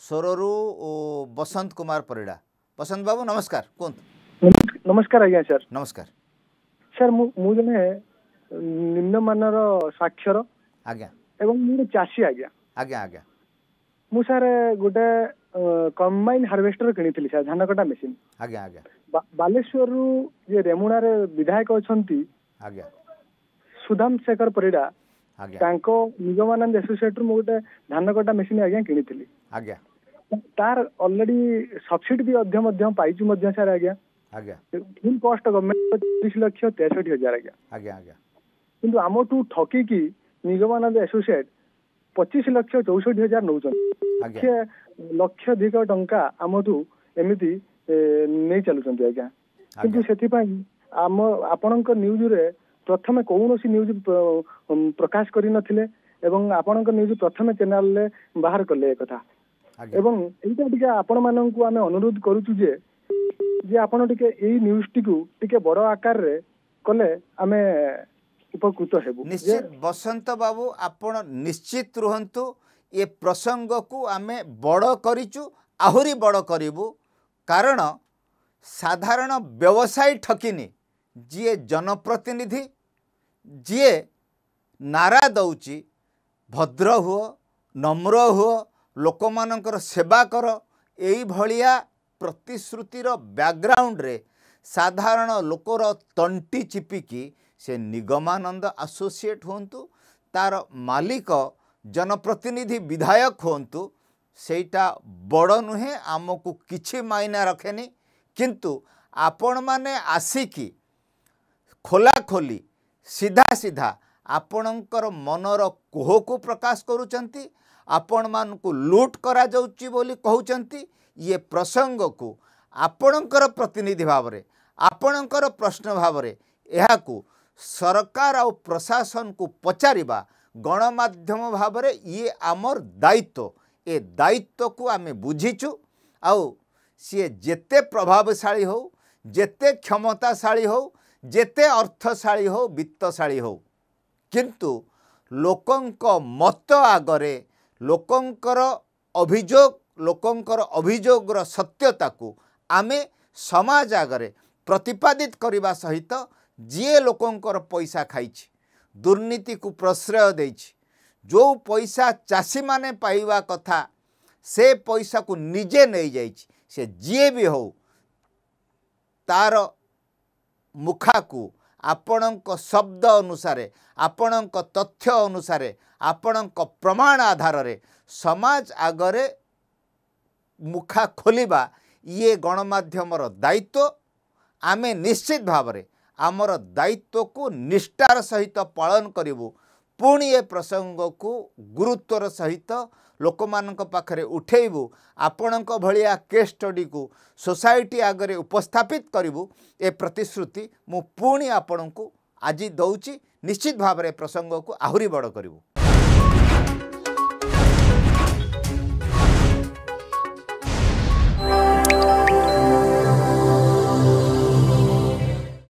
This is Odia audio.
सोरोरु बसंत कुमार परिडा बसंत बाबू नमस्कार कौन नमस्कार आज्ञा सर नमस्कार सर मु निम्न मानर साक्षर आज्ञा एवं मु चासी आज्ञा आज्ञा आज्ञा मु सर कंबाइन हार्वेस्टर किनी धान कटा मशीन आज्ञा आज्ञा बालेश्वर रु विधायक अछंती आज्ञा सुदाम शेखर परिडा आज्ञा एसोसिएट रु मु धान कटा मशीन आज्ञा किनी आज्ञा ତାର ଅଲରେଡି ସବସିଡି ବି ଅଧିକ ମଧ୍ୟ ପାଇଛୁ ମଧ୍ୟ ସାର୍ ଆଜ୍ଞା ଆଜ୍ଞା ଫୁଲ କଷ୍ଟ ଗଭର୍ଣ୍ଣମେଣ୍ଟ ତିରିଶ ଲକ୍ଷ ତେଷଠି ହଜାର ଆଜ୍ଞା ଆଜ୍ଞା ଆଜ୍ଞା କିନ୍ତୁ ଆମଠୁ ଠକିକି ନିଗମାନନ୍ଦ ଆସୋସିଏଟ୍ ପଚିଶ ଲକ୍ଷ ଚଉଷଠି ହଜାର ନେଉଛନ୍ତି ଲକ୍ଷେ ଅଧିକ ଟଙ୍କା ଆମଠୁ ଏମିତି ନେଇ ଚାଲୁଛନ୍ତି ଆଜ୍ଞା କିନ୍ତୁ ସେଥିପାଇଁ ଆମ ଆପଣଙ୍କ ନ୍ୟୁଜରେ ପ୍ରଥମେ କୌଣସି ନ୍ୟୁଜ ପ୍ରକାଶ କରିନଥିଲେ ଏବଂ ଆପଣଙ୍କ ନ୍ୟୁଜ ପ୍ରଥମେ ଚ୍ୟାନେଲରେ ବାହାର କଲେ କଥା ଏବଂ ଏଇଟା ଟିକେ ଆପଣମାନଙ୍କୁ ଆମେ ଅନୁରୋଧ କରୁଛୁ ଯେ ଯେ ଆପଣ ଟିକେ ଏଇ ନ୍ୟୁଜ ଟିକୁ ଟିକେ ବଡ ଆକାରରେ କଲେ ଆମେ ଉପକୃତ ହେବୁ ନିଶ୍ଚିତ ବସନ୍ତ ବାବୁ ଆପଣ ନିଶ୍ଚିତ ରୁହନ୍ତୁ ଏ ପ୍ରସଙ୍ଗକୁ ଆମେ ବଡ଼ କରିଛୁ ଆହୁରି ବଡ଼ କରିବୁ କାରଣ ସାଧାରଣ ବ୍ୟବସାୟୀ ଠକିନି ଯିଏ ଜନପ୍ରତିନିଧି ଯିଏ ନାରା ଦେଉଛି ଭଦ୍ର ହୁଅ ନମ୍ର ହୁଅ ଲୋକମାନଙ୍କର ସେବା କର ଏଇଭଳିଆ ପ୍ରତିଶ୍ରୁତିର ବ୍ୟାକ୍ଗ୍ରାଉଣ୍ଡରେ ସାଧାରଣ ଲୋକର ତଣ୍ଟି ଚିପିକି ସେ ନିଗମାନନ୍ଦ ଆସୋସିଏଟ୍ ହୁଅନ୍ତୁ ତା'ର ମାଲିକ ଜନପ୍ରତିନିଧି ବିଧାୟକ ହୁଅନ୍ତୁ ସେଇଟା ବଡ଼ ନୁହେଁ ଆମକୁ କିଛି ମାଇନା ରଖେନି କିନ୍ତୁ ଆପଣମାନେ ଆସିକି ଖୋଲାଖୋଲି ସିଧା ସିଧା ଆପଣଙ୍କର ମନର କୋହକୁ ପ୍ରକାଶ କରୁଛନ୍ତି ଆପଣମାନଙ୍କୁ ଲୁଟ୍ କରାଯାଉଛି ବୋଲି କହୁଛନ୍ତି ଇଏ ପ୍ରସଙ୍ଗକୁ ଆପଣଙ୍କର ପ୍ରତିନିଧି ଭାବରେ ଆପଣଙ୍କର ପ୍ରଶ୍ନ ଭାବରେ ଏହାକୁ ସରକାର ଆଉ ପ୍ରଶାସନକୁ ପଚାରିବା ଗଣମାଧ୍ୟମ ଭାବରେ ଇଏ ଆମର ଦାୟିତ୍ୱ ଏ ଦାୟିତ୍ୱକୁ ଆମେ ବୁଝିଛୁ ଆଉ ସିଏ ଯେତେ ପ୍ରଭାବଶାଳୀ ହେଉ ଯେତେ କ୍ଷମତାଶାଳୀ ହେଉ ଯେତେ ଅର୍ଥଶାଳୀ ହେଉ ବିତ୍ତଶାଳୀ ହେଉ କିନ୍ତୁ ଲୋକଙ୍କ ମତ ଆଗରେ ଲୋକଙ୍କର ଅଭିଯୋଗ ଲୋକଙ୍କର ଅଭିଯୋଗର ସତ୍ୟତାକୁ ଆମେ ସମାଜ ଆଗରେ ପ୍ରତିପାଦିତ କରିବା ସହିତ ଯିଏ ଲୋକଙ୍କର ପଇସା ଖାଇଛି ଦୁର୍ନୀତିକୁ ପ୍ରଶ୍ରୟ ଦେଇଛି ଯେଉଁ ପଇସା ଚାଷୀମାନେ ପାଇବା କଥା ସେ ପଇସାକୁ ନିଜେ ନେଇଯାଇଛି ସେ ଯିଏ ବି ହଉ ତା'ର ମୁଖାକୁ ଆପଣଙ୍କ ଶବ୍ଦ ଅନୁସାରେ ଆପଣଙ୍କ ତଥ୍ୟ ଅନୁସାରେ ଆପଣଙ୍କ ପ୍ରମାଣ ଆଧାରରେ ସମାଜ ଆଗରେ ମୁଖା ଖୋଲିବା ଇଏ ଗଣମାଧ୍ୟମର ଦାୟିତ୍ୱ ଆମେ ନିଶ୍ଚିତ ଭାବରେ ଆମର ଦାୟିତ୍ୱକୁ ନିଷ୍ଠାର ସହିତ ପାଳନ କରିବୁ ପୁଣି ଏ ପ୍ରସଙ୍ଗକୁ ଗୁରୁତ୍ୱର ସହିତ ଲୋକମାନଙ୍କ ପାଖରେ ଉଠାଇବୁ ଆପଣଙ୍କ ଭଳିଆ କେସ୍ ଷ୍ଟଡ଼ିକୁ ସୋସାଇଟି ଆଗରେ ଉପସ୍ଥାପିତ କରିବୁ ଏ ପ୍ରତିଶ୍ରୁତି ମୁଁ ପୁଣି ଆପଣଙ୍କୁ ଆଜି ଦେଉଛି ନିଶ୍ଚିତ ଭାବରେ ପ୍ରସଙ୍ଗକୁ ଆହୁରି ବଡ଼ କରିବୁ